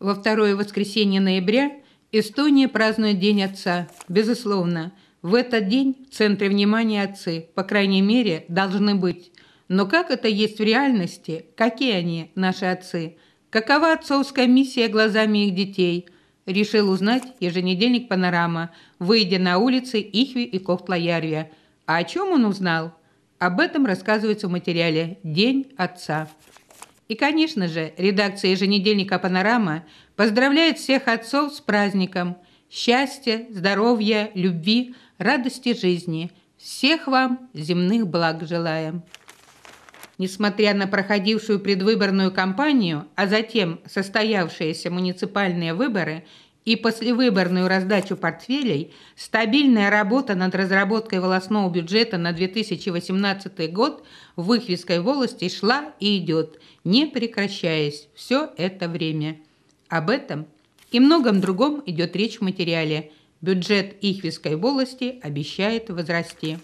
Во второе воскресенье ноября Эстония празднует День Отца. Безусловно, в этот день в центре внимания отцы, по крайней мере, должны быть. Но как это есть в реальности? Какие они, наши отцы? Какова отцовская миссия глазами их детей? Решил узнать еженедельник «Панорама», выйдя на улицы Ихви и Кофтлоярвия. А о чем он узнал? Об этом рассказывается в материале «День отца». И, конечно же, редакция еженедельника «Панорама» поздравляет всех отцов с праздником. Счастья, здоровья, любви, радости жизни. Всех вам земных благ желаем. Несмотря на проходившую предвыборную кампанию, а затем состоявшиеся муниципальные выборы – и послевыборную раздачу портфелей, стабильная работа над разработкой волосного бюджета на 2018 год в Ихвистской волости шла и идет, не прекращаясь все это время. Об этом и многом другом идет речь в материале. Бюджет Ихвистской волости обещает возрасти.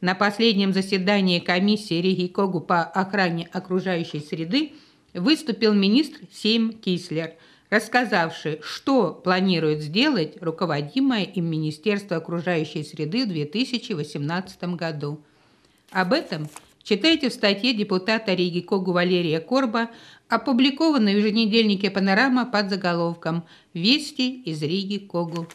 На последнем заседании комиссии Риги Когу по охране окружающей среды выступил министр Сейм Кислер – рассказавший, что планирует сделать руководимое им Министерство окружающей среды в 2018 году. Об этом читайте в статье депутата Риги Когу Валерия Корба, опубликованной в еженедельнике «Панорама» под заголовком «Вести из Риги Когу».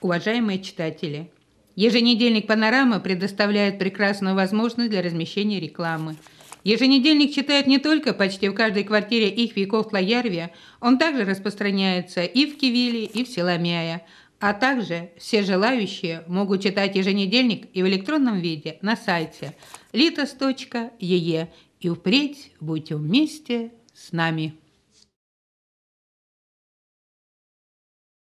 Уважаемые читатели, еженедельник «Панорама» предоставляет прекрасную возможность для размещения рекламы – Еженедельник читают не только почти в каждой квартире их и Кофлоярве, он также распространяется и в Кивиле, и в Селомяе. А также все желающие могут читать еженедельник и в электронном виде на сайте litos.ee. И впредь будьте вместе с нами.